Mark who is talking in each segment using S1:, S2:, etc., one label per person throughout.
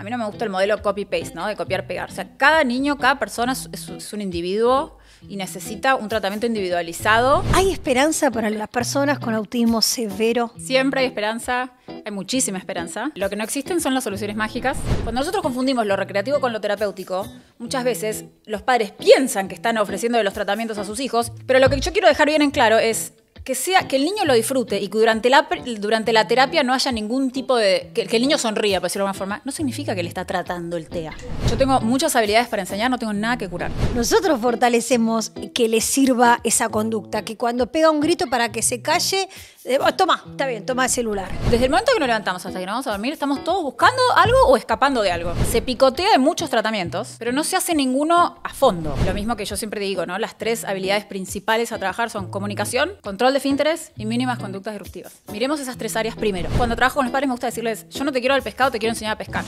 S1: a mí no me gusta el modelo copy-paste, ¿no? De copiar-pegar. O sea, cada niño, cada persona es, un individuo y necesita un tratamiento individualizado. ¿Hay esperanza para las personas con autismo severo? Siempre hay esperanza, hay muchísima esperanza. Lo que no existen son las soluciones mágicas. Cuando nosotros confundimos lo recreativo con lo terapéutico, muchas veces los padres piensan que están ofreciendo los tratamientos a sus hijos, pero lo que yo quiero dejar bien en claro es que sea que el niño lo disfrute y que durante la, durante la terapia no haya ningún tipo de que, que el niño sonría por decirlo de alguna forma no significa que le está tratando el TEA yo tengo muchas habilidades para enseñar no tengo nada que curar
S2: nosotros fortalecemos que le sirva esa conducta que cuando pega un grito para que se calle eh,
S1: oh, toma, está bien, toma el celular. Desde el momento que nos levantamos hasta que nos vamos a dormir, estamos todos buscando algo o escapando de algo. Se picotea de muchos tratamientos, pero no se hace ninguno a fondo. Lo mismo que yo siempre digo, ¿no? Las tres habilidades principales a trabajar son comunicación, control de finteres y mínimas conductas disruptivas. Miremos esas tres áreas primero. Cuando trabajo con los padres me gusta decirles, yo no te quiero al pescado, te quiero enseñar a pescar.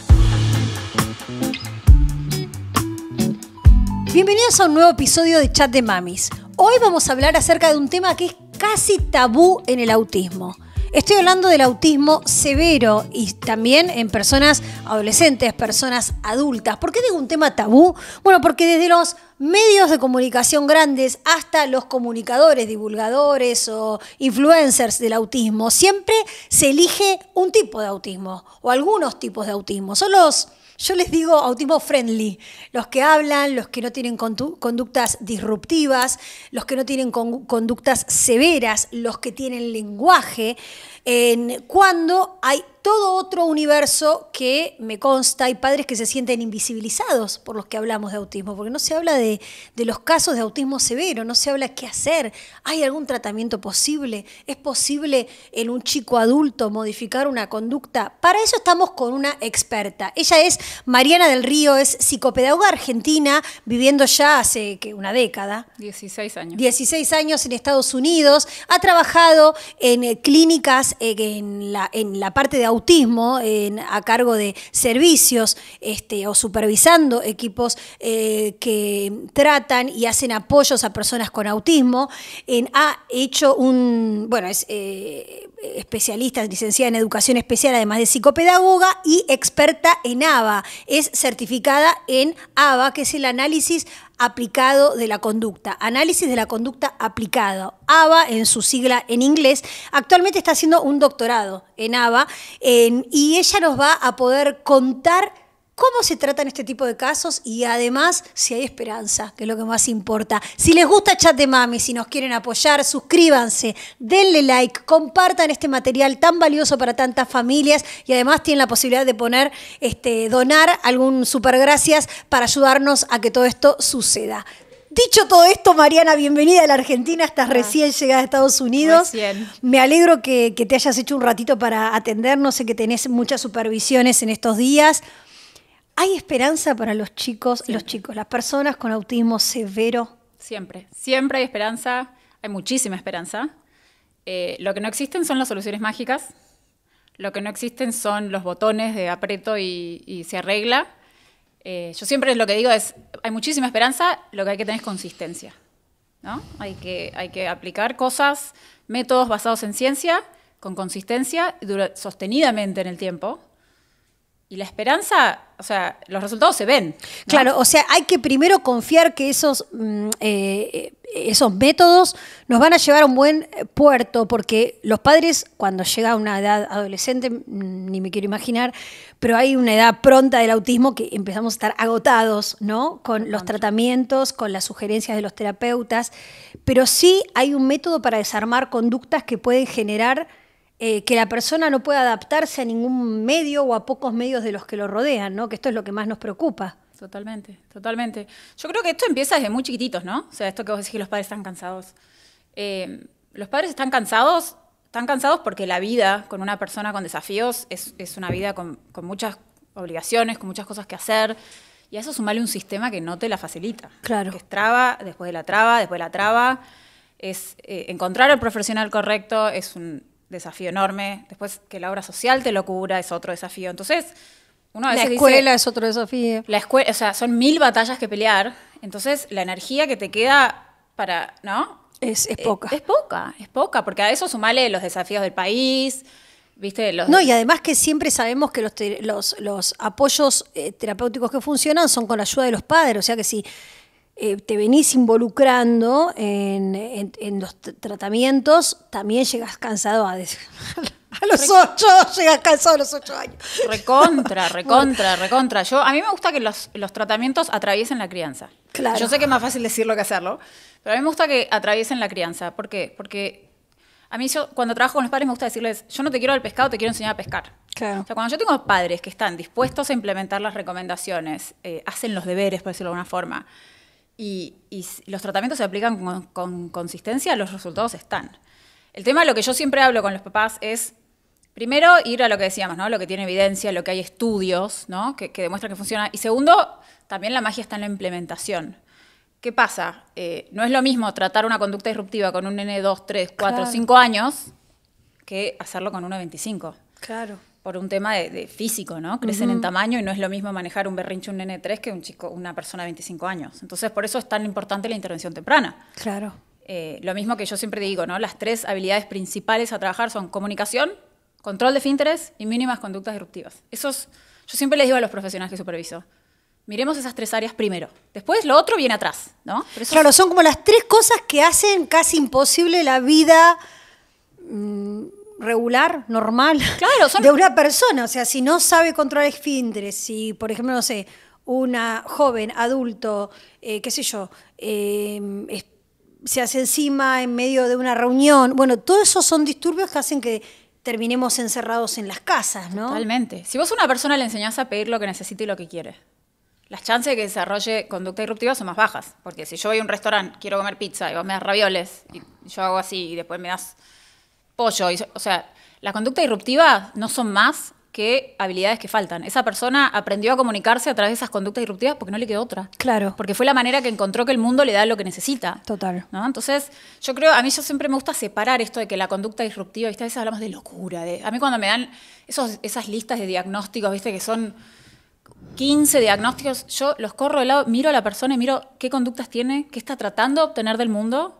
S2: Bienvenidos a un nuevo episodio de Chat de Mamis. Hoy vamos a hablar acerca de un tema que es casi tabú en el autismo. Estoy hablando del autismo severo y también en personas adolescentes, personas adultas. ¿Por qué digo un tema tabú? Bueno, porque desde los medios de comunicación grandes hasta los comunicadores, divulgadores o influencers del autismo, siempre se elige un tipo de autismo o algunos tipos de autismo. Son los yo les digo autismo friendly, los que hablan, los que no tienen conductas disruptivas, los que no tienen conductas severas, los que tienen lenguaje, en cuando hay todo otro universo que me consta, hay padres que se sienten invisibilizados por los que hablamos de autismo, porque no se habla de, los casos de autismo severo, no se habla qué hacer, hay algún tratamiento posible, es posible en un chico adulto modificar una conducta. Para eso estamos con una experta. Ella es Mariana del Río, es psicopedagoga argentina, viviendo ya hace una década.
S1: 16 años.
S2: 16 años en Estados Unidos, ha trabajado en eh, clínicas eh, en, la, en la parte de autismo a cargo de servicios este, o supervisando equipos eh, que tratan y hacen apoyos a personas con autismo, en, ha hecho un, bueno, es eh, especialista, licenciada en educación especial, además de psicopedagoga y experta en ABA. Es certificada en ABA, que es el análisis aplicado de la conducta, análisis de la conducta aplicado, ABA en su sigla en inglés. Actualmente está haciendo un doctorado en ABA y ella nos va a poder contar cómo se tratan este tipo de casos y además si hay esperanza, que es lo que más importa. Si les gusta Chat de Mami, si nos quieren apoyar, suscríbanse, denle like, compartan este material tan valioso para tantas familias y además tienen la posibilidad de poner, este, donar algún super gracias para ayudarnos a que todo esto suceda. Dicho todo esto, Mariana, bienvenida a la Argentina. Estás recién llegada a Estados Unidos. Recién. Me alegro que, te hayas hecho un ratito para atendernos. Sé que tenés muchas supervisiones en estos días. ¿Hay esperanza para los chicos, los chicos, las personas con autismo severo?
S1: Siempre. Siempre hay esperanza. Hay muchísima esperanza. Eh, lo que no existen son las soluciones mágicas. Lo que no existen son los botones de apreto y, se arregla. Eh, yo siempre lo que digo es, hay muchísima esperanza, lo que hay que tener es consistencia. ¿no? Hay, que, hay que aplicar cosas, métodos basados en ciencia, con consistencia, sostenidamente en el tiempo, y la esperanza, o sea, los resultados se ven. Claro, o sea, hay que primero confiar que esos, mm,
S2: eh, esos métodos nos van a llevar a un buen puerto, porque los padres, cuando llega a una edad adolescente, mm, ni me quiero imaginar, pero hay una edad pronta del autismo que empezamos a estar agotados, ¿no? Con los tratamientos, con las sugerencias de los terapeutas, pero sí hay un método para desarmar conductas que pueden generar eh, que la persona no pueda adaptarse a ningún medio o a pocos medios de los que lo rodean,
S1: ¿no? Que esto es lo que más nos preocupa. Totalmente, totalmente. Yo creo que esto empieza desde muy chiquititos, ¿no? O sea, esto que vos decís que los padres están cansados. Eh, los padres están cansados, están cansados porque la vida con una persona con desafíos es, una vida con, muchas obligaciones, con muchas cosas que hacer. Y a eso sumarle un sistema que no te la facilita. Claro. Que es traba, después de la traba, después de la traba. Es eh, encontrar al profesional correcto, es un, desafío enorme. Después que la obra social te lo cubra es otro desafío. Entonces, uno a veces La escuela es otro desafío. La escuela, o sea, son mil batallas que pelear. Entonces, la energía que te queda para, ¿no? Es, eh, poca. Es, poca, es poca, porque a eso sumale los desafíos del país, ¿viste? Los... No, y
S2: además que siempre sabemos que los, los, apoyos eh, terapéuticos que funcionan son con la ayuda de los padres, o sea que si eh, te venís involucrando en, en, los tratamientos, también llegas cansado a decir. A los ocho, llegas cansado a los ocho años.
S1: Recontra, recontra, recontra. Yo, a mí me gusta que los, los tratamientos atraviesen la crianza. Claro. Yo sé que es más fácil decirlo que hacerlo, pero a mí me gusta que atraviesen la crianza. ¿Por qué? Porque a mí yo, cuando trabajo con los padres me gusta decirles, yo no te quiero al pescado, te quiero enseñar a pescar. Claro. O sea, cuando yo tengo padres que están dispuestos a implementar las recomendaciones, eh, hacen los deberes, por decirlo de alguna forma, y, los tratamientos se aplican con, consistencia, los resultados están. El tema, lo que yo siempre hablo con los papás es, primero, ir a lo que decíamos, ¿no? Lo que tiene evidencia, lo que hay estudios, ¿no? Que, demuestran que funciona. Y segundo, también la magia está en la implementación. ¿Qué pasa? Eh, no es lo mismo tratar una conducta disruptiva con un n de 2, 3, 4, 5 años que hacerlo con uno de 25. Claro por un tema de, físico, ¿no? Crecen en tamaño y no es lo mismo manejar un berrinche un nene 3 que un chico, una persona de 25 años. Entonces, por eso es tan importante la intervención temprana. Claro. Eh, lo mismo que yo siempre digo, ¿no? Las tres habilidades principales a trabajar son comunicación, control de finteres y mínimas conductas disruptivas. Esos, yo siempre les digo a los profesionales que superviso, miremos esas tres áreas primero. Después lo otro viene atrás, ¿no? claro,
S2: son como las tres cosas que hacen casi imposible la vida... Mm, regular, normal, claro, de una persona. O sea, si no sabe controlar esfínteres, si, por ejemplo, no sé, una joven, adulto, eh, qué sé yo, eh, se hace encima en medio de una reunión. Bueno, todos esos son disturbios que hacen que
S1: terminemos encerrados en las casas, ¿no? Totalmente. Si vos a una persona le enseñás a pedir lo que necesita y lo que quiere, las chances de que desarrolle conducta irruptiva son más bajas. Porque si yo voy a un restaurante, quiero comer pizza y vos me das ravioles y yo hago así y después me das pollo. o sea, la conducta disruptiva no son más que habilidades que faltan. Esa persona aprendió a comunicarse a través de esas conductas disruptivas porque no le quedó otra. Claro. Porque fue la manera que encontró que el mundo le da lo que necesita. Total. Entonces, yo creo, a mí yo siempre me gusta separar esto de que la conducta disruptiva, a veces hablamos de locura. a mí cuando me dan esos, esas listas de diagnósticos, ¿viste? Que son 15 diagnósticos, yo los corro de lado, miro a la persona y miro qué conductas tiene, qué está tratando de obtener del mundo,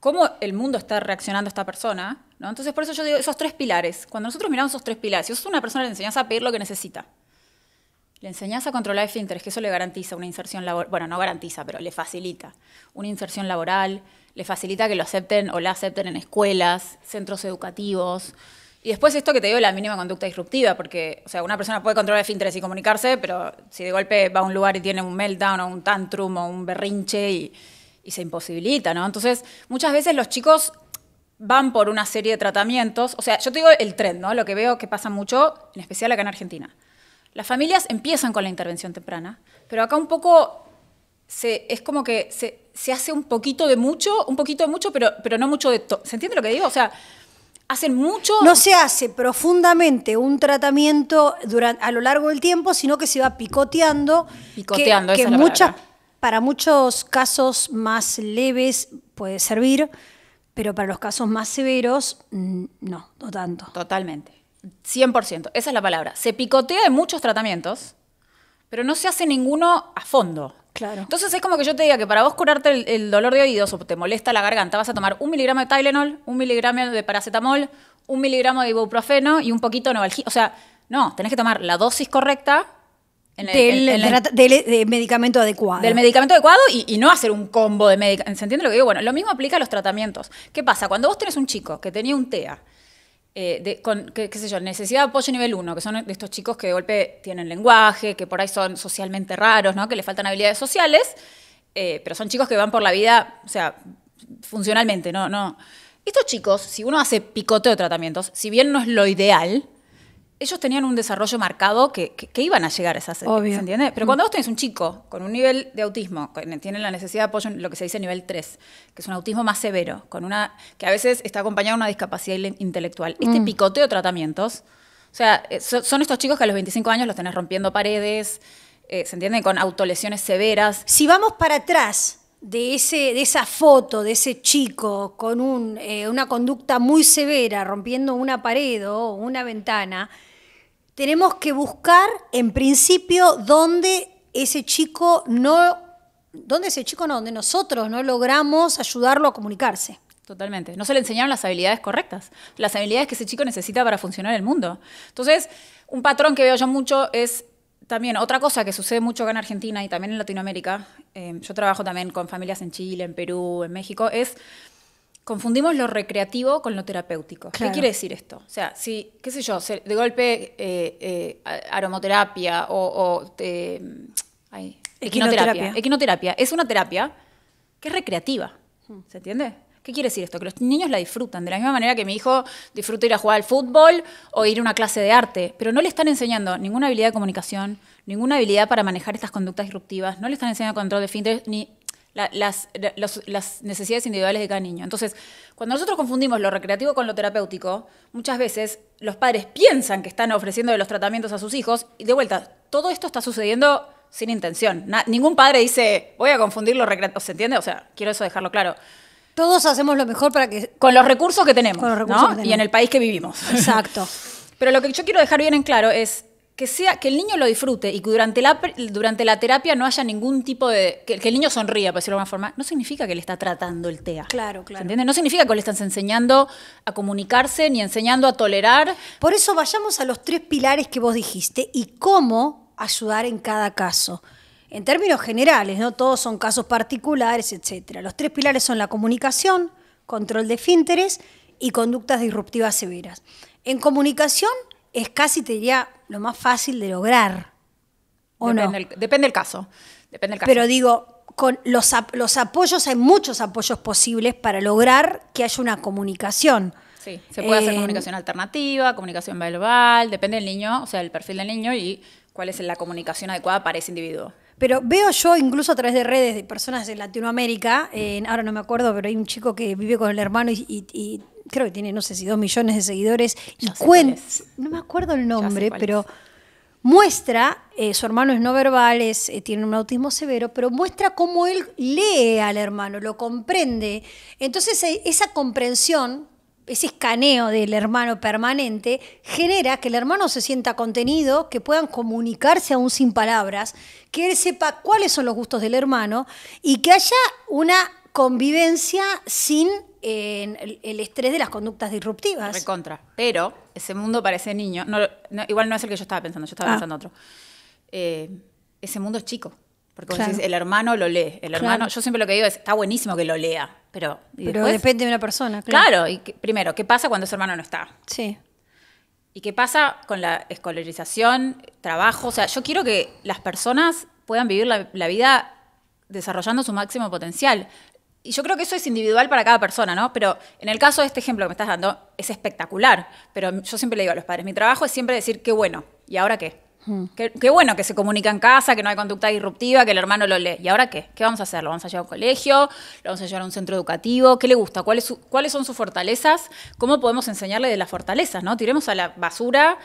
S1: cómo el mundo está reaccionando a esta persona entonces, por eso yo digo esos tres pilares. Cuando nosotros miramos esos tres pilares, si a una persona, le enseñas a pedir lo que necesita. Le enseñas a controlar el fin que eso le garantiza una inserción laboral. Bueno, no garantiza, pero le facilita una inserción laboral, le facilita que lo acepten o la acepten en escuelas, centros educativos. Y después esto que te digo la mínima conducta disruptiva, porque, o sea, una persona puede controlar el interés y comunicarse, pero si de golpe va a un lugar y tiene un meltdown o un tantrum o un berrinche y, y se imposibilita, ¿no? Entonces, muchas veces los chicos van por una serie de tratamientos. O sea, yo te digo el tren, ¿no? Lo que veo que pasa mucho, en especial acá en Argentina. Las familias empiezan con la intervención temprana, pero acá un poco es como que se, hace un poquito de mucho, un poquito de mucho, pero, pero no mucho de todo. ¿Se entiende lo que digo? O sea, hacen mucho. No se
S2: hace profundamente un tratamiento durante, a lo largo del tiempo, sino que se va picoteando. Picoteando, que, es Para muchos casos más
S1: leves puede servir, pero para los casos más severos, mm, no, no tanto. Totalmente. 100%. Esa es la palabra. Se picotea de muchos tratamientos, pero no se hace ninguno a fondo. Claro. Entonces es como que yo te diga que para vos curarte el, dolor de oídos o te molesta la garganta, vas a tomar un miligramo de Tylenol, un miligramo de paracetamol, un miligramo de ibuprofeno y un poquito de Novalgina. O sea, no, tenés que tomar la dosis correcta del,
S2: eh, medicamento adecuado. Del medicamento
S1: adecuado y, no hacer un combo de medicamentos. ¿Se entiende lo que digo? Bueno, lo mismo aplica a los tratamientos. ¿Qué pasa? Cuando vos tenés un chico que tenía un TEA, eh, con, qué, sé yo, necesidad de apoyo nivel 1, que son de estos chicos que de golpe tienen lenguaje, que por ahí son socialmente raros, ¿no? que le faltan habilidades sociales, eh, pero son chicos que van por la vida, o sea, funcionalmente, no, no. Estos chicos, si uno hace picoteo de tratamientos, si bien no es lo ideal, ellos tenían un desarrollo marcado que, iban a llegar a esas Obvio. ¿se entiende? Pero cuando mm. vos tenés un chico con un nivel de autismo, que tiene la necesidad de apoyo en lo que se dice nivel 3, que es un autismo más severo, con una que a veces está acompañado de una discapacidad intelectual, este mm. picoteo de tratamientos, o sea, eh, son estos chicos que a los 25 años los tenés rompiendo paredes, eh, ¿se entiende? Con autolesiones severas. Si vamos para atrás, de, ese, de esa
S2: foto de ese chico con eh, una conducta muy severa, rompiendo una pared o una ventana, tenemos que buscar, en principio, dónde ese chico no, dónde ese chico no, donde nosotros no logramos
S1: ayudarlo a comunicarse. Totalmente. No se le enseñaron las habilidades correctas, las habilidades que ese chico necesita para funcionar en el mundo. Entonces, un patrón que veo yo mucho es también otra cosa que sucede mucho acá en Argentina y también en Latinoamérica. Eh, yo trabajo también con familias en Chile, en Perú, en México, es confundimos lo recreativo con lo terapéutico. ¿Qué quiere decir esto? O sea, si, qué sé yo, de golpe eh, eh aromoterapia o... equinoterapia. Equinoterapia es una terapia que es recreativa. Hmm. ¿Se entiende? ¿Qué quiere decir esto? Que los niños la disfrutan, de la misma manera que mi hijo disfruta ir a jugar al fútbol o ir a una clase de arte, pero no le están enseñando ninguna habilidad de comunicación, ninguna habilidad para manejar estas conductas disruptivas, no le están enseñando control de fin... ni las, necesidades individuales de cada niño. Entonces, cuando nosotros confundimos lo recreativo con lo terapéutico, muchas veces los padres piensan que están ofreciendo los tratamientos a sus hijos y de vuelta, todo esto está sucediendo sin intención. ningún padre dice, voy a confundir lo recreativo, ¿se entiende? O sea, quiero eso dejarlo claro. Todos hacemos lo mejor para que... Con los recursos que tenemos, con los recursos que tenemos. Y en el país que vivimos. Exacto. Pero lo que yo quiero dejar bien en claro es, que, sea, que el niño lo disfrute y que durante la, durante la terapia no haya ningún tipo de... Que, el niño sonría, por decirlo de alguna forma, no significa que le está tratando el TEA. Claro, claro. No significa que le estás enseñando a comunicarse ni enseñando a tolerar. Por eso vayamos a los tres pilares que vos dijiste y cómo ayudar en
S2: cada caso. En términos generales, no todos son casos particulares, etc. Los tres pilares son la comunicación, control de finteres y conductas disruptivas severas. En comunicación es casi, te diría, lo más fácil de lograr. ¿O depende no?
S1: depende del caso. Depende caso. Pero
S2: digo, con los, apoyos, hay muchos apoyos posibles para lograr que haya una comunicación.
S1: Sí, se puede hacer eh, comunicación alternativa, comunicación verbal, depende del niño, o sea, el perfil del niño y cuál es la comunicación adecuada para ese individuo.
S2: Pero veo yo incluso a través de redes de personas de Latinoamérica, ahora no me acuerdo, pero hay un chico que vive con el hermano y creo que tiene, no sé si dos millones de seguidores, y cuenta, no me acuerdo el nombre, pero muestra, eh, su hermano es no verbal, eh, tiene un autismo severo, pero muestra cómo él lee al hermano, lo comprende. Entonces eh, esa comprensión, ese escaneo del hermano permanente, genera que el hermano se sienta contenido, que puedan comunicarse aún sin palabras, que él sepa cuáles son los gustos del hermano y que haya una
S1: convivencia sin en el, estrés de las conductas disruptivas. contra, Pero ese mundo para ese niño, igual no es el que yo estaba pensando, yo estaba ah. pensando otro. Eh, ese mundo es chico. Porque el hermano lo lee. El hermano, yo siempre lo que digo es, está buenísimo que lo lea, pero. pero depende
S2: de una persona, claro. Claro,
S1: y primero, ¿qué pasa cuando ese hermano no está? Sí. ¿Y qué pasa con la escolarización, trabajo? O sea, yo quiero que las personas puedan vivir la vida desarrollando su máximo potencial, y yo creo que eso es individual para cada persona, ¿no? Pero en el caso de este ejemplo que me estás dando, es espectacular. Pero yo siempre le digo a los padres, mi trabajo es siempre decir, qué bueno, ¿y ahora hmm. qué? Qué, bueno que se comunica en casa, que no hay conducta disruptiva, que el hermano lo lee. ¿Y ahora qué? ¿Qué vamos a hacer? ¿Lo vamos a llevar a un colegio? ¿Lo vamos a llevar a un centro educativo? ¿Qué le gusta? ¿Cuáles, son sus fortalezas? ¿Cómo podemos enseñarle de las fortalezas? ¿no? Tiremos a la basura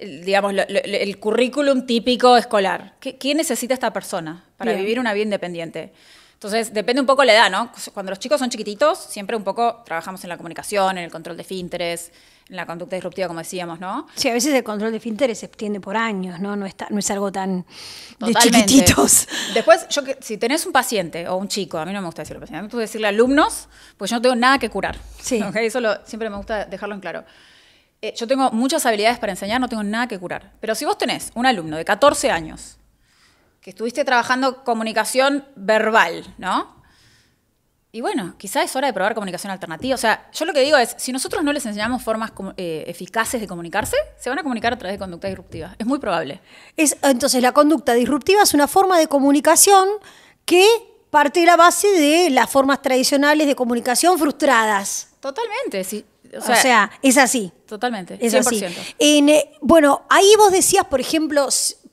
S1: digamos, el currículum típico escolar. ¿Qué, necesita esta persona para vivir una vida independiente? Entonces, depende un poco la edad, ¿no? Cuando los chicos son chiquititos, siempre un poco trabajamos en la comunicación, en el control de finteres, en la conducta disruptiva, como decíamos, ¿no? Sí, a veces el control de finteres se extiende por años, ¿no? No, no es algo tan de chiquititos. Después, yo si tenés un paciente o un chico, a mí no me gusta decirlo paciente, a mí me gusta decirle alumnos, pues yo no tengo nada que curar. Sí. ¿okay? Eso siempre me gusta dejarlo en claro. Eh, yo tengo muchas habilidades para enseñar, no tengo nada que curar. Pero si vos tenés un alumno de 14 años estuviste trabajando comunicación verbal, ¿no? Y bueno, quizás es hora de probar comunicación alternativa. O sea, yo lo que digo es, si nosotros no les enseñamos formas eh, eficaces de comunicarse, se van a comunicar a través de conducta disruptiva. Es muy probable.
S2: entonces, la conducta disruptiva es una forma de comunicación que parte de la base de las formas tradicionales de comunicación frustradas.
S1: Totalmente, sí. O sea, es así. Totalmente, 100%.
S2: Eh, bueno, ahí vos decías, por ejemplo,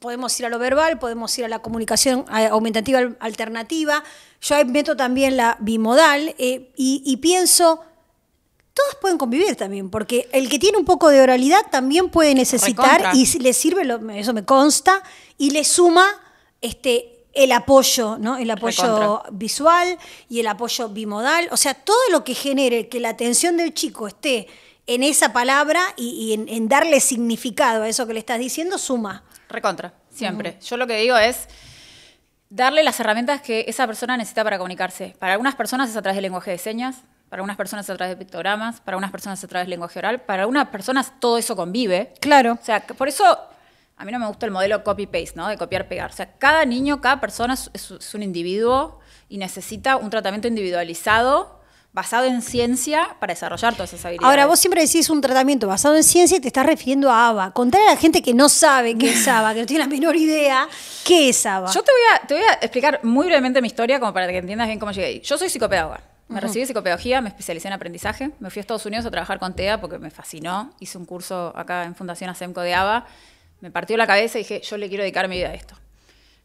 S1: podemos ir a lo verbal,
S2: podemos ir a la comunicación aumentativa alternativa. Yo meto también la bimodal eh, y, pienso, todos pueden convivir también, porque el que tiene un poco de oralidad también puede necesitar y le sirve, eso me consta, y le suma este el apoyo, ¿no? El apoyo visual y el apoyo bimodal, o sea, todo lo que genere que la atención del chico esté en esa palabra y, en, darle significado a eso que le estás diciendo, suma. Recontra, siempre.
S1: Yo lo que digo es darle las herramientas que esa persona necesita para comunicarse. Para algunas personas es a través del lenguaje de señas, para algunas personas es a través de pictogramas, para algunas personas es a través del lenguaje oral, para algunas personas todo eso convive. Claro. O sea, por eso a mí no me gusta el modelo copy-paste, ¿no? De copiar-pegar. O sea, cada niño, cada persona es, un individuo y necesita un tratamiento individualizado basado en ciencia para desarrollar todas esas habilidades. Ahora, vos
S2: siempre decís un tratamiento basado en ciencia y te estás refiriendo a ABA. Contale a la gente que no sabe qué es ABA, que no tiene la menor idea qué es ABA. Yo
S1: te voy, a, explicar muy brevemente mi historia como para que entiendas bien cómo llegué ahí. Yo soy psicopedagoga. Me recibí psicopedagogía, me especialicé en aprendizaje, me fui a Estados Unidos a trabajar con TEA porque me fascinó, hice un curso acá en Fundación ASEMCO de ABA, me partió la cabeza y dije, yo le quiero dedicar mi vida a esto.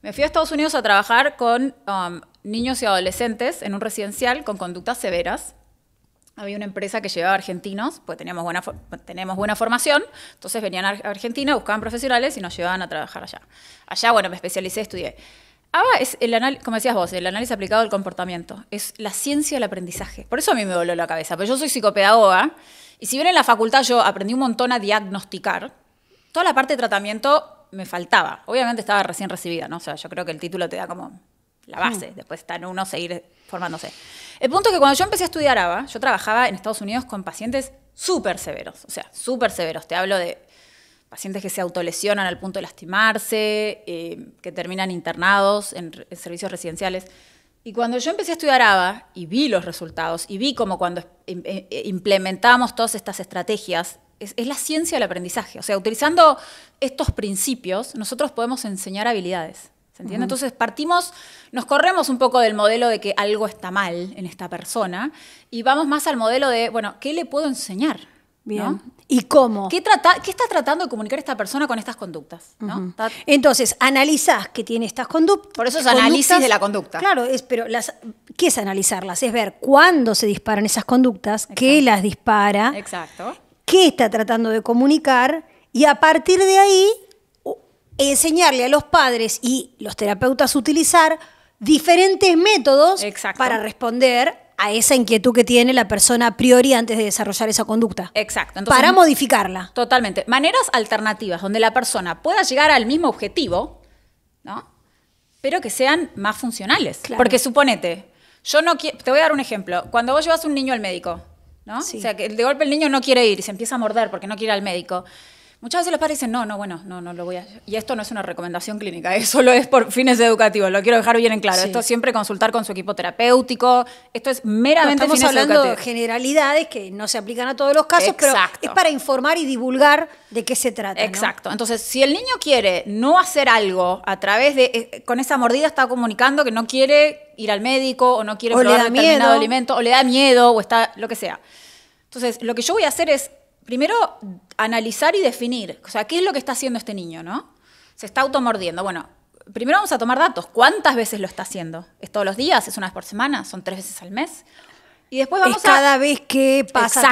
S1: Me fui a Estados Unidos a trabajar con um, niños y adolescentes en un residencial con conductas severas. Había una empresa que llevaba argentinos, pues teníamos buena, tenemos buena formación, entonces venían a Argentina, buscaban profesionales y nos llevaban a trabajar allá. Allá, bueno, me especialicé, estudié. ABA es, el como decías vos, el análisis aplicado al comportamiento. Es la ciencia del aprendizaje. Por eso a mí me voló la cabeza, pero pues yo soy psicopedagoga y si bien en la facultad yo aprendí un montón a diagnosticar, toda la parte de tratamiento me faltaba. Obviamente estaba recién recibida, ¿no? O sea, yo creo que el título te da como la base. Hmm. Después está en uno seguir formándose. El punto es que cuando yo empecé a estudiar ABA, yo trabajaba en Estados Unidos con pacientes súper severos, o sea, súper severos. Te hablo de pacientes que se autolesionan al punto de lastimarse, eh, que terminan internados en, servicios residenciales. Y cuando yo empecé a estudiar ABA y vi los resultados y vi cómo cuando eh, eh, implementamos todas estas estrategias, es la ciencia del aprendizaje. O sea, utilizando estos principios, nosotros podemos enseñar habilidades. Entonces partimos, nos corremos un poco del modelo de que algo está mal en esta persona y vamos más al modelo de, bueno, ¿qué le puedo enseñar? Bien. ¿Y cómo? ¿Qué, está tratando de comunicar esta persona con estas conductas? Entonces, analizas que
S2: tiene estas conductas. Por eso es análisis de la conducta. Claro, es, pero ¿qué es analizarlas? Es ver cuándo se disparan esas conductas, qué las dispara, qué está tratando de comunicar y a partir de ahí enseñarle a los padres y los terapeutas utilizar diferentes métodos para responder a esa inquietud que tiene la persona a priori antes de desarrollar esa conducta.
S1: Exacto. para
S2: modificarla.
S1: Totalmente. Maneras alternativas donde la persona pueda llegar al mismo objetivo, ¿no? Pero que sean más funcionales. Porque suponete, yo no quiero, te voy a dar un ejemplo. Cuando vos llevas un niño al médico, ¿no? O sea, que de golpe el niño no quiere ir y se empieza a morder porque no quiere ir al médico. Muchas veces los padres dicen, no, no, bueno, no, no lo voy a... Y esto no es una recomendación clínica, eso solo es por fines educativos, lo quiero dejar bien en claro. Esto Esto siempre consultar con su equipo terapéutico, esto es meramente... estamos hablando
S2: generalidades que no se aplican a todos los casos, pero es para informar y
S1: divulgar de qué se trata. Exacto, entonces si el niño quiere no hacer algo a través de... Eh, con esa mordida está comunicando que no quiere ir al médico o no quiere probar determinado alimento o le da miedo o está lo que sea. Entonces, lo que yo voy a hacer es, primero, analizar y definir, o sea, ¿qué es lo que está haciendo este niño, no? Se está automordiendo. Bueno, primero vamos a tomar datos. ¿Cuántas veces lo está haciendo? ¿Es todos los días? ¿Es una vez por semana? ¿Son tres veces al mes? Y después vamos cada a... vez que pasa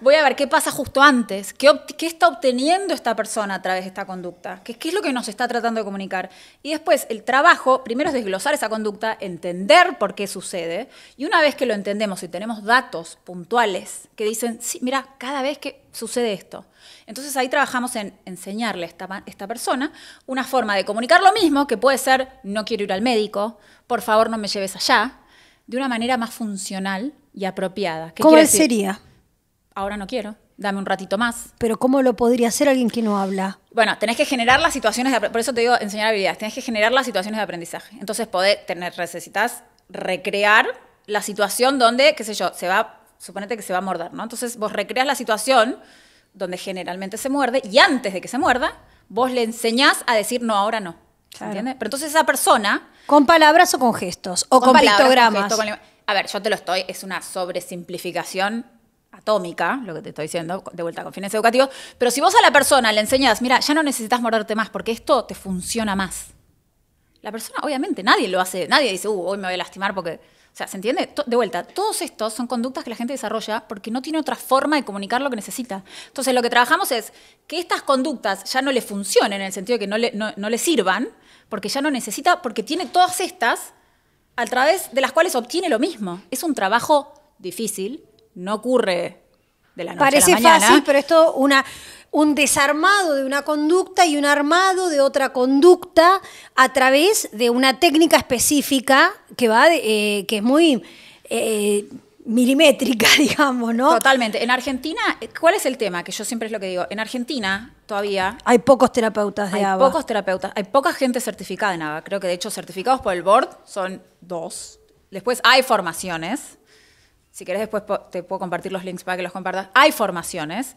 S1: Voy a ver qué pasa justo antes. ¿Qué, está obteniendo esta persona a través de esta conducta? ¿Qué, es lo que nos está tratando de comunicar? Y después, el trabajo, primero es desglosar esa conducta, entender por qué sucede. Y una vez que lo entendemos y tenemos datos puntuales que dicen, sí, mira, cada vez que sucede esto. Entonces ahí trabajamos en enseñarle a esta, esta, persona una forma de comunicar lo mismo, que puede ser, no quiero ir al médico, por favor no me lleves allá, de una manera más funcional y apropiada. ¿Qué ¿Cómo sería? Ahora no quiero, dame un ratito más. Pero ¿cómo lo podría hacer alguien que no habla? Bueno, tenés que generar las situaciones, de, por eso te digo enseñar habilidades, tenés que generar las situaciones de aprendizaje. Entonces podés tener, necesitas recrear la situación donde, qué sé yo, se va, suponete que se va a morder, ¿no? Entonces vos recreas la situación donde generalmente se muerde y antes de que se muerda, vos le enseñás a decir no, ahora no. entiende? Pero entonces esa persona
S2: ¿Con palabras o con gestos? ¿O con, pictogramas?
S1: A ver, yo te lo estoy, es una sobresimplificación atómica, lo que te estoy diciendo, de vuelta con fines educativos, pero si vos a la persona le enseñas, mira, ya no necesitas morderte más porque esto te funciona más. La persona, obviamente, nadie lo hace, nadie dice, uh, hoy me voy a lastimar porque sea, ¿se entiende? De vuelta, todos estos son conductas que la gente desarrolla porque no tiene otra forma de comunicar lo que necesita. Entonces, lo que trabajamos es que estas conductas ya no le funcionen en el sentido de que no le, no le sirvan, porque ya no necesita, porque tiene todas estas a través de las cuales obtiene lo mismo. Es un trabajo difícil, no ocurre Parece fácil, pero es una,
S2: un desarmado de una conducta y un armado de otra conducta a través de una técnica específica que, va eh, que es muy... Eh,
S1: milimétrica, digamos, ¿no? Totalmente. En Argentina, ¿cuál es el tema? Que yo siempre es lo que digo. En Argentina, todavía. Hay pocos terapeutas de ABA. Hay pocos terapeutas. Hay poca gente certificada en ABA. Creo que, de hecho, certificados por el board son dos. Después hay formaciones. Si querés después te puedo compartir los links para que los compartas. Hay formaciones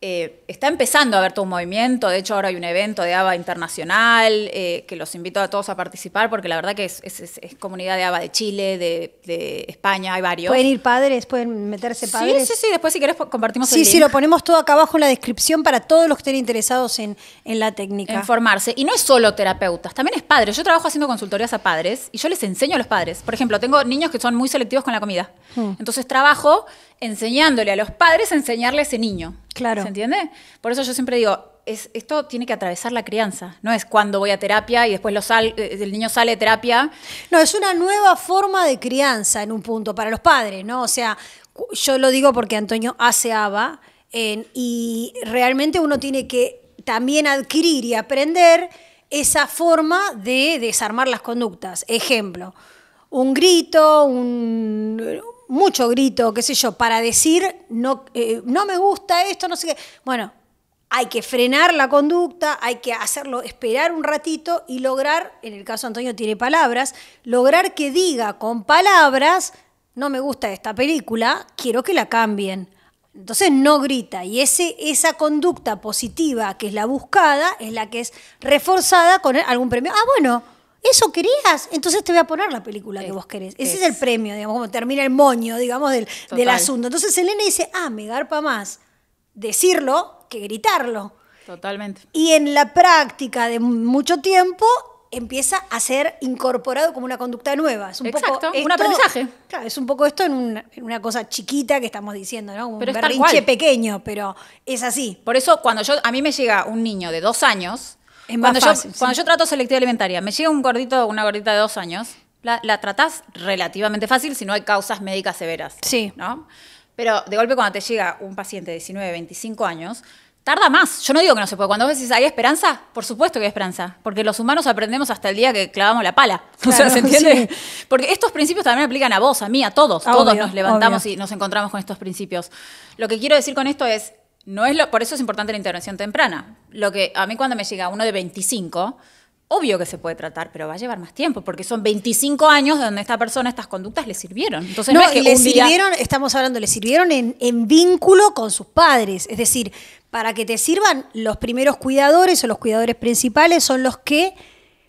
S1: eh, está empezando a haber todo un movimiento, de hecho ahora hay un evento de ABA internacional, eh, que los invito a todos a participar, porque la verdad que es, es, comunidad de ABA de Chile, de, España, hay varios. Pueden
S2: ir padres, pueden meterse padres. Sí, sí,
S1: sí, después si querés compartimos sí, el Sí, sí, lo
S2: ponemos todo acá abajo en la descripción
S1: para todos los que estén interesados en, la técnica. En formarse. y no es solo terapeutas, también es padres. Yo trabajo haciendo consultorías a padres, y yo les enseño a los padres. Por ejemplo, tengo niños que son muy selectivos con la comida, hmm. entonces trabajo enseñándole a los padres a enseñarle a ese niño. Claro. ¿Se entiende? Por eso yo siempre digo, es, esto tiene que atravesar la crianza, no es cuando voy a terapia y después eh, eh, el niño sale de terapia. No, es una nueva forma de crianza en un punto para los padres,
S2: ¿no? O sea, yo lo digo porque Antonio hace ABA y realmente uno tiene que también adquirir y aprender esa forma de desarmar las conductas. Ejemplo, un grito, un mucho grito, qué sé yo, para decir, no, eh, no me gusta esto, no sé qué. Bueno, hay que frenar la conducta, hay que hacerlo esperar un ratito y lograr, en el caso de Antonio tiene palabras, lograr que diga con palabras, no me gusta esta película, quiero que la cambien. Entonces no grita y ese, esa conducta positiva que es la buscada es la que es reforzada con algún premio. Ah, bueno, ¿Eso querías? Entonces te voy a poner la película que vos querés. Ese es. el premio, digamos, como termina el moño, digamos, del, asunto. Entonces Elena dice, ah, me garpa más decirlo que
S1: gritarlo. Totalmente.
S2: Y en la práctica de mucho tiempo empieza a ser incorporado como una conducta nueva. Es un poco esto, un aprendizaje. Claro, es un poco esto en una, cosa chiquita que estamos
S1: diciendo, ¿no? un berrinche pequeño, pero es así. Por eso, cuando yo a mí me llega un niño de dos años cuando, yo, trato selectiva alimentaria, me llega un gordito, una gordita de dos años, la, la tratás relativamente fácil si no hay causas médicas severas. Sí. ¿no? Pero de golpe cuando te llega un paciente de 19, 25 años, tarda más. Yo no digo que no se puede. Cuando vos decís, ¿hay esperanza? Por supuesto que hay esperanza. Porque los humanos aprendemos hasta el día que clavamos la pala. ¿se entiende? Porque estos principios también aplican a vos, a mí, a todos. todos nos levantamos y nos encontramos con estos principios. Lo que quiero decir con esto es, no es por eso es importante la intervención temprana lo que a mí cuando me llega uno de 25, obvio que se puede tratar, pero va a llevar más tiempo, porque son 25 años donde esta persona estas conductas le sirvieron. Entonces, no, es que le sirvieron,
S2: estamos hablando, le sirvieron en, vínculo con sus padres. Es decir, para que te sirvan, los primeros cuidadores o los cuidadores principales son los que,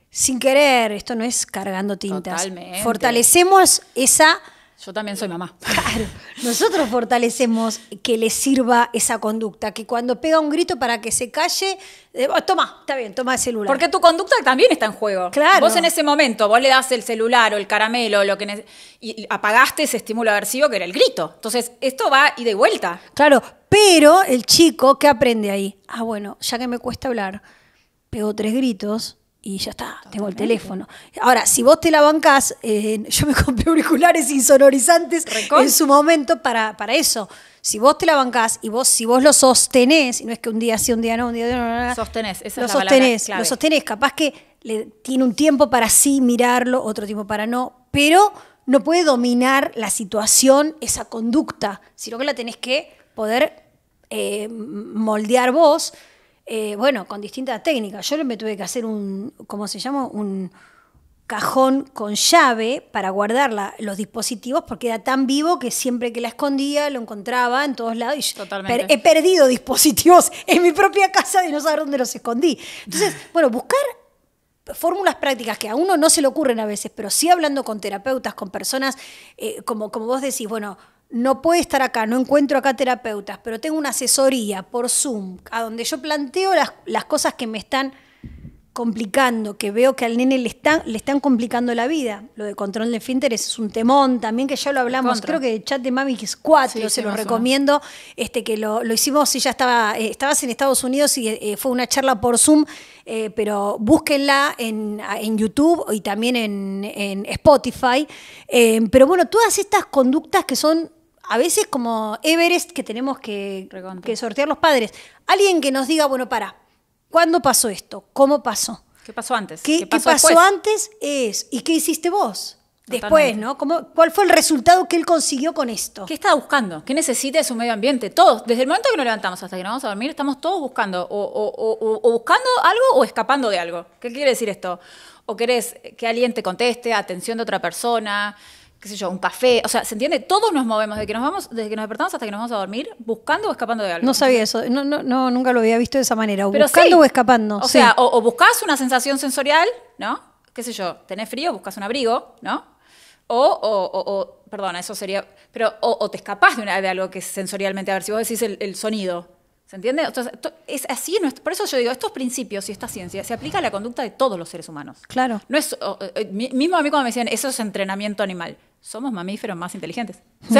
S2: sin querer, esto no es cargando tintas, fortalecemos esa yo también soy mamá. Claro. Nosotros fortalecemos que le sirva esa conducta, que cuando pega un grito para que se calle, eh, oh, toma, está bien, toma el celular. Porque tu conducta también está en juego. Claro. Vos en ese
S1: momento, vos le das el celular o el caramelo, lo que y apagaste ese estímulo aversivo que era el grito. Entonces, esto va y de vuelta.
S2: Claro, pero el chico, ¿qué aprende ahí? Ah, bueno, ya que me cuesta hablar, pegó tres gritos, y ya está, tengo el teléfono. Ahora, si vos te la bancás, eh, yo me compré auriculares insonorizantes en su momento para, para eso. Si vos te la bancás y vos, si vos lo sostenés, y no es que un día sí, un día no, un día no, no,
S1: sostenés, esa lo es la sostenés, lo
S2: sostenés, capaz que le, tiene un tiempo para sí mirarlo, otro tiempo para no, pero no puede dominar la situación, esa conducta, sino que la tenés que poder eh, moldear vos eh, bueno, con distintas técnicas. Yo me tuve que hacer un, ¿cómo se llama? Un cajón con llave para guardar los dispositivos porque era tan vivo que siempre que la escondía lo encontraba en todos lados. Y Totalmente. he perdido dispositivos en mi propia casa de no saber dónde los escondí. Entonces, bueno, buscar fórmulas prácticas que a uno no se le ocurren a veces, pero sí hablando con terapeutas, con personas, eh, como, como vos decís, bueno, no puede estar acá, no encuentro acá terapeutas, pero tengo una asesoría por Zoom, a donde yo planteo las, las cosas que me están complicando, que veo que al nene le están, le están complicando la vida. Lo de control de finteres es un temón también, que ya lo hablamos, creo que el chat de Mami 4, se lo recomiendo, este, que lo, hicimos si ya estaba, eh, estabas en Estados Unidos y eh, fue una charla por Zoom, eh, pero búsquenla en, en, YouTube y también en, en Spotify. pero bueno, todas estas conductas que son a veces como Everest que tenemos que, sortear los padres. Alguien que nos diga, bueno, para, ¿cuándo pasó esto? ¿Cómo pasó?
S1: ¿Qué pasó antes? ¿Qué, pasó, antes es? ¿Y qué hiciste vos? Después, ¿no? ¿Cuál fue el resultado que él consiguió con esto? ¿Qué está buscando? ¿Qué necesita de su medio ambiente? Todos, desde el momento que nos levantamos hasta que nos vamos a dormir, estamos todos buscando, o, o buscando algo o escapando de algo. ¿Qué quiere decir esto? O querés que alguien te conteste, atención de otra persona, qué sé yo, un café, o sea, ¿se entiende? Todos nos movemos desde que nos vamos, desde que nos despertamos hasta que nos vamos a dormir, buscando o escapando de algo. No sabía
S2: eso, no, no, no nunca lo había visto de esa manera, buscando o escapando. O sea,
S1: o, buscas una sensación sensorial, ¿no? Qué sé yo, tenés frío, buscas un abrigo, ¿no? O, o, o, perdona, eso sería, pero o, te escapás de, algo que es sensorialmente, a ver, si vos decís el sonido, ¿Se entiende? es así, por eso yo digo, estos principios y esta ciencia se aplica a la conducta de todos los seres humanos. Claro. No es, eh, eh, mismo a mí cuando me decían, eso es entrenamiento animal somos mamíferos más inteligentes.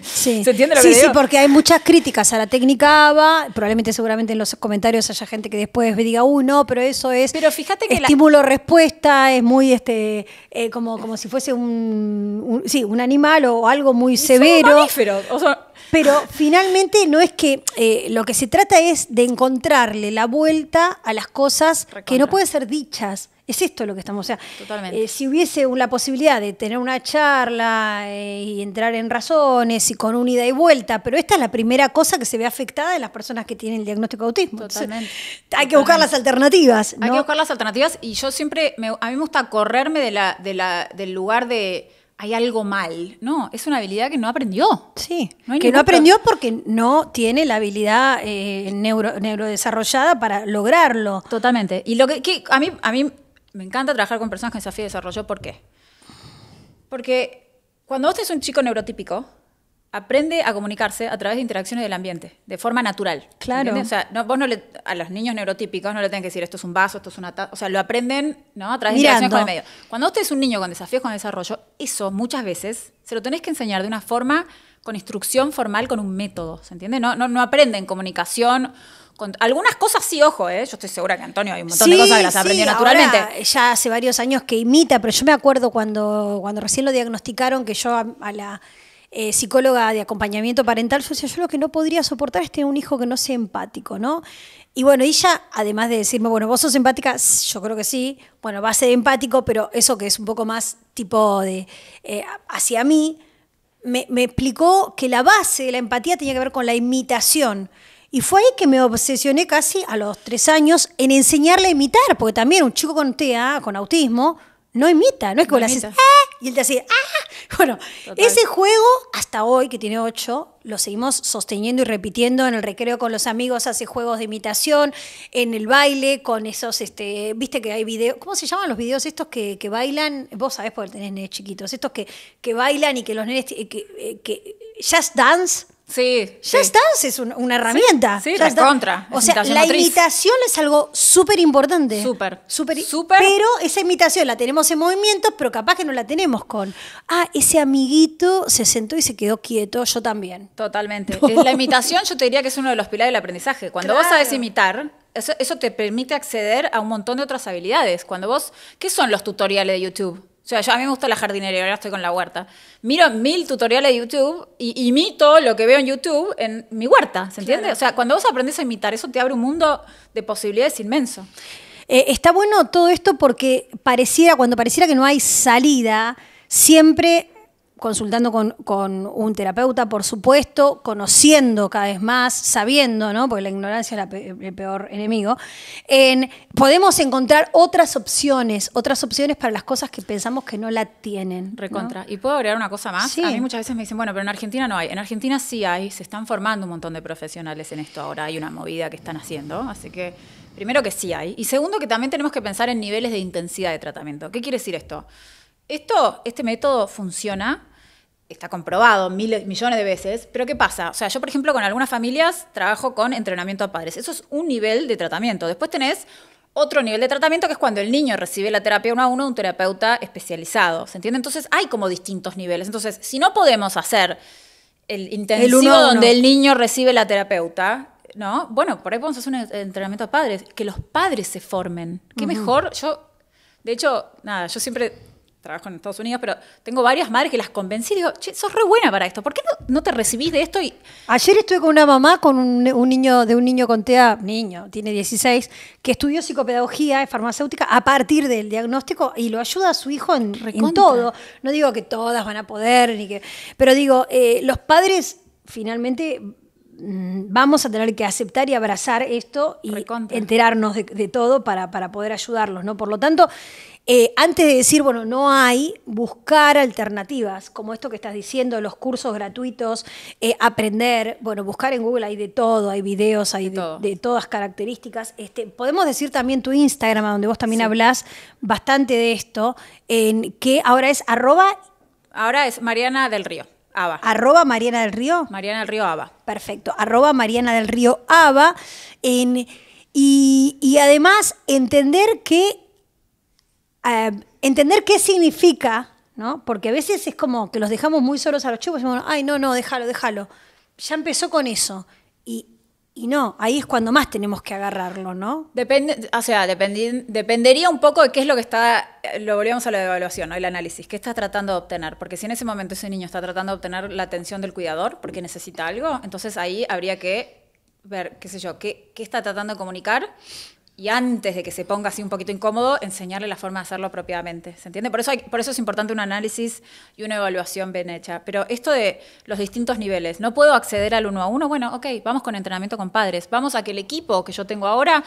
S1: ¿Se entiende lo que Sí,
S2: porque hay muchas críticas a la técnica ABA. Probablemente, seguramente en los comentarios haya gente que después diga, uy, no, pero eso es pero fíjate que estímulo-respuesta, es muy este eh, como, como si fuese un, animal o algo muy severo. Somos pero finalmente no es que eh, lo que se trata es de encontrarle la vuelta a las cosas que no pueden ser dichas es esto lo que estamos. O sea, eh, si hubiese la posibilidad de tener una charla eh, y entrar en razones y con un ida y vuelta, pero esta es la primera cosa que se ve afectada de las personas que tienen el diagnóstico de autismo. Totalmente. hay que buscar las alternativas. Hay que
S1: buscar las alternativas y yo siempre, me, a mí me gusta correrme de la, del lugar de hay algo mal. No, es una habilidad que no aprendió. Sí, que no aprendió porque no tiene la habilidad eh, neurodesarrollada para lograrlo. Totalmente. Y lo que, a mí, a mí me encanta trabajar con personas con desafío de desarrollo. ¿Por qué? Porque cuando vos es un chico neurotípico, aprende a comunicarse a través de interacciones del ambiente, de forma natural. Claro. O sea, vos no le, a los niños neurotípicos no le tenés que decir esto es un vaso, esto es una taza. O sea, lo aprenden ¿no? a través de interacciones con el medio. Cuando usted es un niño con desafíos con desarrollo, eso muchas veces se lo tenés que enseñar de una forma con instrucción formal, con un método, ¿se entiende? No, no, aprenden comunicación. algunas cosas sí, ojo, ¿eh? yo estoy segura que Antonio hay un montón de cosas que las aprendió naturalmente.
S2: ya hace varios años que imita, pero yo me acuerdo cuando, cuando recién lo diagnosticaron que yo a la eh, psicóloga de acompañamiento parental, yo decía, yo lo que no podría soportar es tener un hijo que no sea empático, ¿no? Y bueno, ella, además de decirme, bueno, vos sos empática, yo creo que sí, bueno, va a ser empático, pero eso que es un poco más tipo de eh, hacia mí, me, me explicó que la base de la empatía tenía que ver con la imitación. Y fue ahí que me obsesioné casi a los tres años en enseñarle a imitar, porque también un chico con TEA, con autismo, no imita, no es como ah", y él te hace ah". Bueno, ese juego hasta hoy, que tiene ocho, lo seguimos sosteniendo y repitiendo en el recreo con los amigos, hace juegos de imitación, en el baile, con esos, este, viste que hay videos, ¿cómo se llaman los videos estos que, que bailan? Vos sabés porque tenés nenes chiquitos, estos que, que bailan y que los nenes, eh, que, eh, que, Just Dance. Sí. Ya estás, es una herramienta. Sí, la contra. O sea, la imitación es algo súper importante. Súper. Pero esa imitación la tenemos en movimiento, pero capaz que no la tenemos con. Ah, ese amiguito se sentó y se
S1: quedó quieto, yo también. Totalmente. La imitación yo te diría que es uno de los pilares del aprendizaje. Cuando vos sabes imitar, eso te permite acceder a un montón de otras habilidades. Cuando vos. ¿Qué son los tutoriales de YouTube? O sea, yo, a mí me gusta la jardinería, ahora estoy con la huerta. Miro mil tutoriales de YouTube y imito lo que veo en YouTube en mi huerta, ¿se entiende? O sea, cuando vos aprendes a imitar, eso te abre un mundo de posibilidades inmenso. Eh, está bueno todo esto porque pareciera,
S2: cuando pareciera que no hay salida, siempre consultando con, un terapeuta, por supuesto, conociendo cada vez más, sabiendo, ¿no? porque la ignorancia es el peor enemigo, podemos encontrar otras opciones, otras opciones para las cosas que pensamos que no la tienen. Recontra. ¿Y
S1: puedo agregar una cosa más? A mí muchas veces me dicen, bueno, pero en Argentina no hay. En Argentina sí hay, se están formando un montón de profesionales en esto ahora, hay una movida que están haciendo, así que... Primero que sí hay. Y segundo que también tenemos que pensar en niveles de intensidad de tratamiento. ¿Qué quiere decir esto? Esto, este método funciona está comprobado miles, millones de veces, pero ¿qué pasa? O sea, yo, por ejemplo, con algunas familias trabajo con entrenamiento a padres. Eso es un nivel de tratamiento. Después tenés otro nivel de tratamiento que es cuando el niño recibe la terapia uno a uno de un terapeuta especializado. ¿Se entiende? Entonces hay como distintos niveles. Entonces, si no podemos hacer el intensivo donde el niño recibe la terapeuta, ¿no? Bueno, por ahí podemos hacer un entrenamiento a padres. Que los padres se formen. Qué mejor. Yo, de hecho, nada, yo siempre trabajo en Estados Unidos, pero tengo varias madres que las convencí. Digo, che, sos re buena para esto. ¿Por qué no, te recibís de esto? Y...
S2: Ayer estuve con una mamá con un, niño de un niño con TEA, niño, tiene 16, que estudió psicopedagogía y farmacéutica a partir del diagnóstico y lo ayuda a su hijo en, todo. No digo que todas van a poder, ni que, pero digo, eh, los padres finalmente Mm, vamos a tener que aceptar y abrazar esto y enterarnos de, todo para, para, poder ayudarlos, ¿no? Por lo tanto, eh, antes de decir, bueno, no hay, buscar alternativas, como esto que estás diciendo, los cursos gratuitos, eh, aprender, bueno, buscar en Google hay de todo, hay videos, hay de, todas características. Este, podemos decir también tu Instagram, donde vos también hablas bastante de esto, en que ahora es arroba...
S1: Ahora es Mariana del Río. Arroba
S2: Mariana del Río. Mariana del Río Ava. Perfecto. Arroba Mariana del Río Ava. En, y, además entender que eh, entender qué significa, ¿no? Porque a veces es como que los dejamos muy solos a los chicos y ay, no, no, déjalo, déjalo. Ya empezó con eso. Y y no, ahí es cuando más tenemos que agarrarlo, ¿no?
S1: Depende, o sea, dependería un poco de qué es lo que está, lo volvemos a la evaluación, ¿no? el análisis, qué está tratando de obtener, porque si en ese momento ese niño está tratando de obtener la atención del cuidador porque necesita algo, entonces ahí habría que ver, qué sé yo, qué está tratando de comunicar y antes de que se ponga así un poquito incómodo, enseñarle la forma de hacerlo propiamente, ¿Se entiende? Por eso, por eso es importante un análisis y una evaluación bien hecha. Pero esto de los distintos niveles, no puedo acceder al uno a uno, bueno, ok, vamos con entrenamiento con padres, vamos a que el equipo que yo tengo ahora,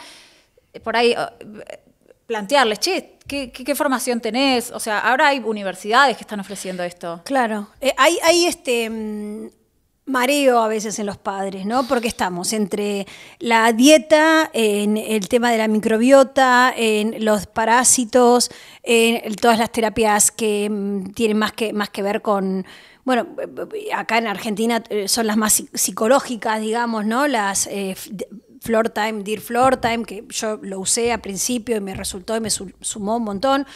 S1: eh, por ahí eh, plantearles, che, ¿qué, formación tenés? O sea, ahora hay universidades que están ofreciendo esto. Claro, eh, hay, hay este,
S2: mm, mareo a veces en los padres, ¿no? Porque estamos entre la dieta, en el tema de la microbiota, en los parásitos, en todas las terapias que mm, tienen más que, más que ver con, bueno, acá en Argentina eh, son las más psicológicas, digamos, ¿no? Las eh, Floor Time, Dear Floor Time, que yo lo usé a principio y me resultó y me sumó un montón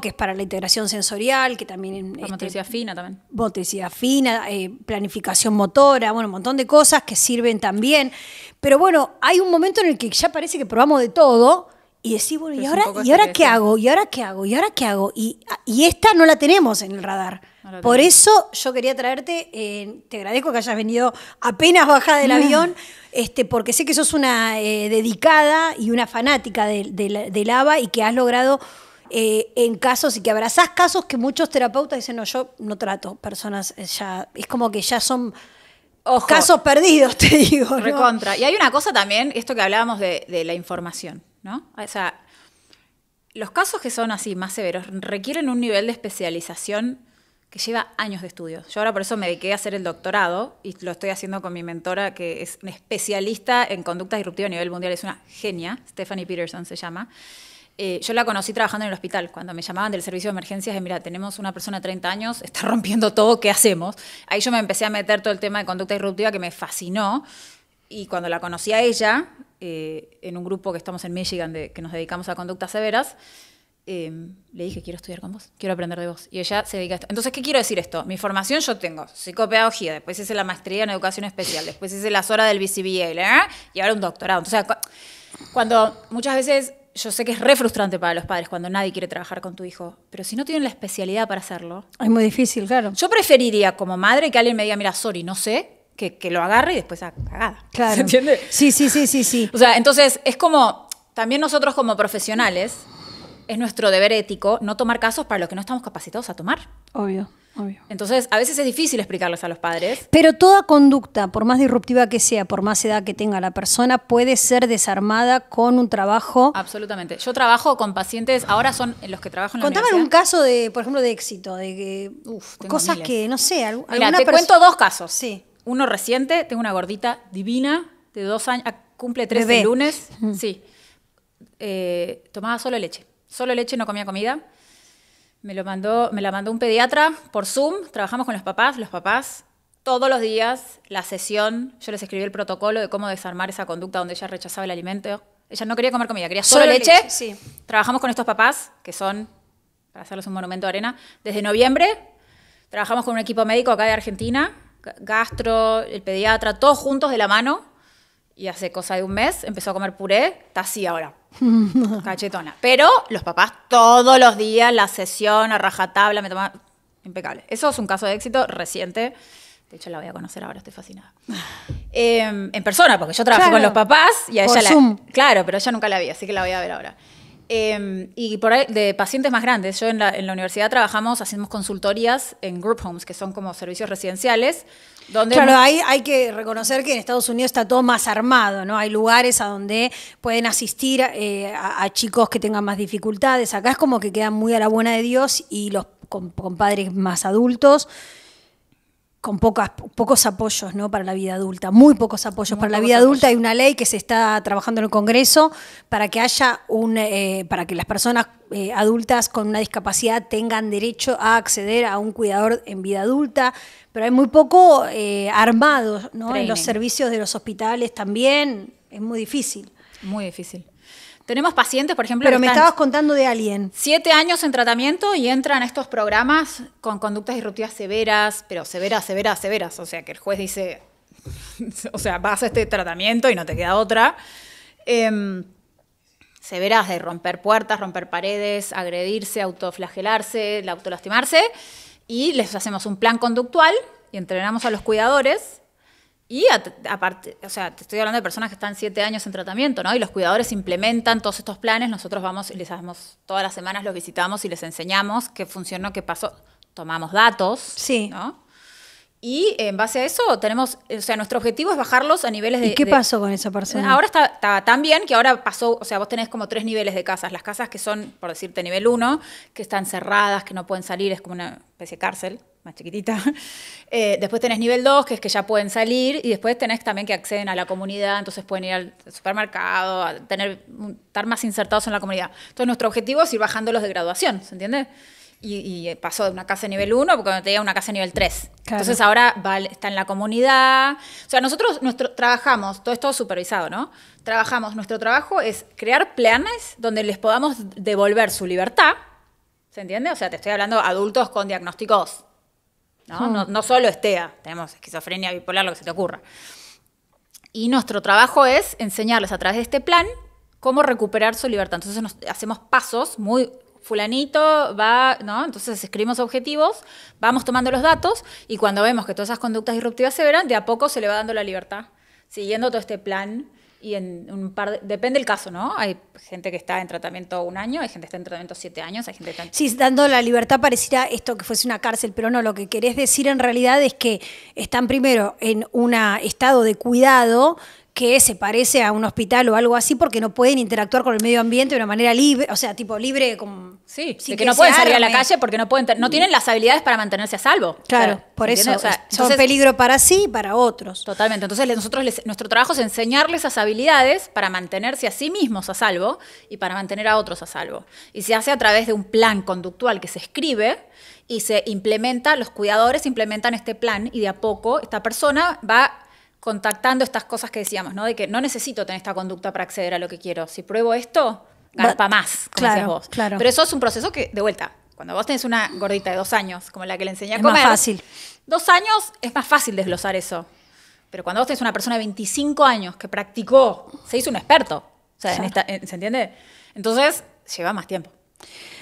S2: que es para la integración sensorial, que también... Este, motricidad fina también. Motricidad fina, eh, planificación motora, bueno, un montón de cosas que sirven también. Pero bueno, hay un momento en el que ya parece que probamos de todo y decís, bueno, ¿y ahora, ¿y ahora qué hago? ¿Y ahora qué hago? ¿Y ahora qué hago? Y, esta no la tenemos en el radar. Por eso yo quería traerte, eh, te agradezco que hayas venido apenas bajada del avión, este, porque sé que sos una eh, dedicada y una fanática del de, de Lava y que has logrado eh, en casos y que abrazás casos que muchos terapeutas dicen, no, yo no trato personas, eh, ya, es como que ya son... casos perdidos, te digo. Recontra.
S1: Y hay una cosa también, esto que hablábamos de, la información, ¿no? O sea, los casos que son así, más severos, requieren un nivel de especialización que lleva años de estudio. Yo ahora por eso me dediqué a hacer el doctorado y lo estoy haciendo con mi mentora, que es especialista en conducta disruptiva a nivel mundial, es una genia, Stephanie Peterson se llama. Eh, yo la conocí trabajando en el hospital, cuando me llamaban del servicio de emergencias de, mira, tenemos una persona de 30 años, está rompiendo todo, ¿qué hacemos? Ahí yo me empecé a meter todo el tema de conducta disruptiva que me fascinó. Y cuando la conocí a ella, eh, en un grupo que estamos en Michigan, de, que nos dedicamos a conductas severas, eh, le dije, quiero estudiar con vos, quiero aprender de vos. Y ella se dedica a esto. Entonces, ¿qué quiero decir esto? Mi formación yo tengo psicopedagogía, después hice la maestría en educación especial, después hice las horas del BCBA, y ahora un doctorado. Entonces, cuando muchas veces yo sé que es re frustrante para los padres cuando nadie quiere trabajar con tu hijo, pero si no tienen la especialidad para hacerlo. Es muy difícil, claro. Yo preferiría como madre que alguien me diga, mira, sorry, no sé, que, lo agarre y después haga cagada.
S2: Claro. ¿Se entiende? Sí, sí, sí, sí, sí. O
S1: sea, entonces es como, también nosotros como profesionales, es nuestro deber ético no tomar casos para los que no estamos capacitados a tomar. Obvio. Entonces, a veces es difícil explicarles a los padres.
S2: Pero toda conducta, por más disruptiva que sea, por más edad que tenga la persona, puede ser desarmada con un trabajo.
S1: Absolutamente. Yo trabajo con pacientes, ahora son los que trabajan en la Contaban un
S2: caso de, por ejemplo, de éxito, de que cosas que, no sé, alguna Mira, te cuento
S1: dos casos. Sí. Uno reciente, tengo una gordita divina de dos años, ah, cumple tres el lunes. Sí. Eh, tomaba solo leche. Solo leche, no comía comida. Me, lo mandó, me la mandó un pediatra por Zoom, trabajamos con los papás, los papás todos los días la sesión, yo les escribí el protocolo de cómo desarmar esa conducta donde ella rechazaba el alimento. Ella no quería comer comida, quería solo, leche. Trabajamos con estos papás, que son, para hacerles un monumento de arena, desde noviembre. Trabajamos con un equipo médico acá de Argentina, gastro, el pediatra, todos juntos de la mano. Y hace cosa de un mes empezó a comer puré, está así ahora. Cachetona. Pero los papás todos los días, la sesión a rajatabla, me toman. Impecable. Eso es un caso de éxito reciente. De hecho, la voy a conocer ahora, estoy fascinada. Em, en persona, porque yo trabajo con los papás y a ella la. Claro, pero ella nunca la vi, así que la voy a ver ahora. Em, y por ahí, de pacientes más grandes, yo en la, en la universidad trabajamos, hacemos consultorías en group homes, que son como servicios residenciales, donde claro, hay, hay que reconocer que en Estados Unidos está todo más armado, ¿no? Hay lugares
S2: a donde pueden asistir eh, a, chicos que tengan más dificultades. Acá es como que quedan muy a la buena de Dios y los compadres más adultos con pocas, pocos apoyos ¿no? para la vida adulta, muy pocos apoyos para la vida adulta. Hay una ley que se está trabajando en el Congreso para que haya un, eh, para que las personas eh, adultas con una discapacidad tengan derecho a acceder a un cuidador en vida adulta, pero hay muy poco eh, armado en los servicios de los hospitales también, es muy difícil.
S1: Muy difícil. Tenemos pacientes, por ejemplo. me estabas
S2: contando de alguien.
S1: Siete años en tratamiento y entran a estos programas con conductas disruptivas severas, pero severas, severas, severas. O sea, que el juez dice, o sea, vas a este tratamiento y no te queda otra. Em, severas de romper puertas, romper paredes, agredirse, autoflagelarse, autolastimarse. Y les hacemos un plan conductual y entrenamos a los cuidadores y aparte, o sea, te estoy hablando de personas que están siete años en tratamiento, ¿no? Y los cuidadores implementan todos estos planes, nosotros vamos y les hacemos, todas las semanas los visitamos y les enseñamos qué funcionó, qué pasó, tomamos datos, sí. ¿no? Y en base a eso tenemos, o sea, nuestro objetivo es bajarlos a niveles de... ¿Y qué pasó
S2: con esa persona? Ahora
S1: está, tan bien que ahora pasó, o sea, vos tenés como tres niveles de casas. Las casas que son, por decirte, nivel uno, que están cerradas, que no pueden salir, es como una especie de cárcel, más chiquitita. Eh, después tenés nivel 2, que es que ya pueden salir, y después tenés también que acceden a la comunidad, entonces pueden ir al supermercado, a tener, estar más insertados en la comunidad. Entonces nuestro objetivo es ir los de graduación, ¿se entiende? Y, eh, pasó de una casa nivel 1 porque tenía una casa nivel 3. Entonces ahora está en la comunidad. O sea, nosotros nuestro, trabajamos, todo esto supervisado, ¿no? Trabajamos, nuestro trabajo es crear planes donde les podamos devolver su libertad, ¿se entiende? O sea, te estoy hablando adultos con diagnósticos ¿no? No, solo estea, tenemos esquizofrenia bipolar, lo que se te ocurra. Y nuestro trabajo es enseñarles a través de este plan cómo recuperar su libertad. Entonces nos hacemos pasos muy fulanito va, ¿no? Entonces escribimos objetivos, vamos tomando los datos y cuando vemos que todas esas conductas disruptivas se verán, de a poco se le va dando la libertad, siguiendo todo este plan y en un par de, depende el caso, ¿no? Hay gente que está en tratamiento un año, hay gente que está en tratamiento siete años, hay gente que está...
S2: Sí, dando la libertad pareciera ah, esto que fuese una cárcel, pero no, lo que querés decir en realidad es que están primero en un estado de cuidado que se parece a un hospital o algo así porque no pueden interactuar con el medio ambiente de una manera libre, o sea, tipo libre como
S1: sí, de que, no pueden salir a la calle porque no pueden no tienen las habilidades para mantenerse a salvo. Claro, por eso o son peligro para sí y para otros. Totalmente. Entonces, nosotros nuestro trabajo es enseñarles esas habilidades para mantenerse a sí mismos a salvo y para mantener a otros a salvo. Y se hace a través de un plan conductual que se escribe y se implementa, los cuidadores implementan este plan y de a poco esta persona va contactando estas cosas que decíamos, ¿no? De que no necesito tener esta conducta para acceder a lo que quiero. Si pruebo esto, garpa más, como vos. Claro. Pero eso es un proceso que, de vuelta, cuando vos tenés una gordita de dos años, como la que le enseñé a comer. Es más fácil. Dos años es más fácil desglosar eso. Pero cuando vos tenés una persona de 25 años que practicó, se hizo un experto. ¿se entiende? Entonces, lleva más tiempo.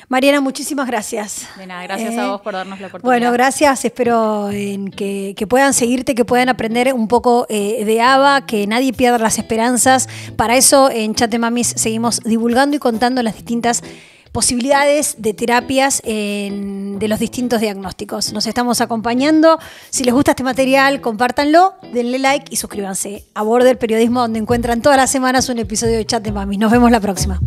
S2: Mariana, muchísimas gracias.
S1: De gracias a eh, vos por darnos la oportunidad. Bueno, gracias.
S2: Espero que, puedan seguirte, que puedan aprender un poco eh, de ABA, que nadie pierda las esperanzas. Para eso en Chat de Mamis seguimos divulgando y contando las distintas posibilidades de terapias de los distintos diagnósticos. Nos estamos acompañando. Si les gusta este material, compártanlo, denle like y suscríbanse a Border Periodismo, donde encuentran todas las semanas un episodio de Chat de Mamis. Nos vemos la próxima.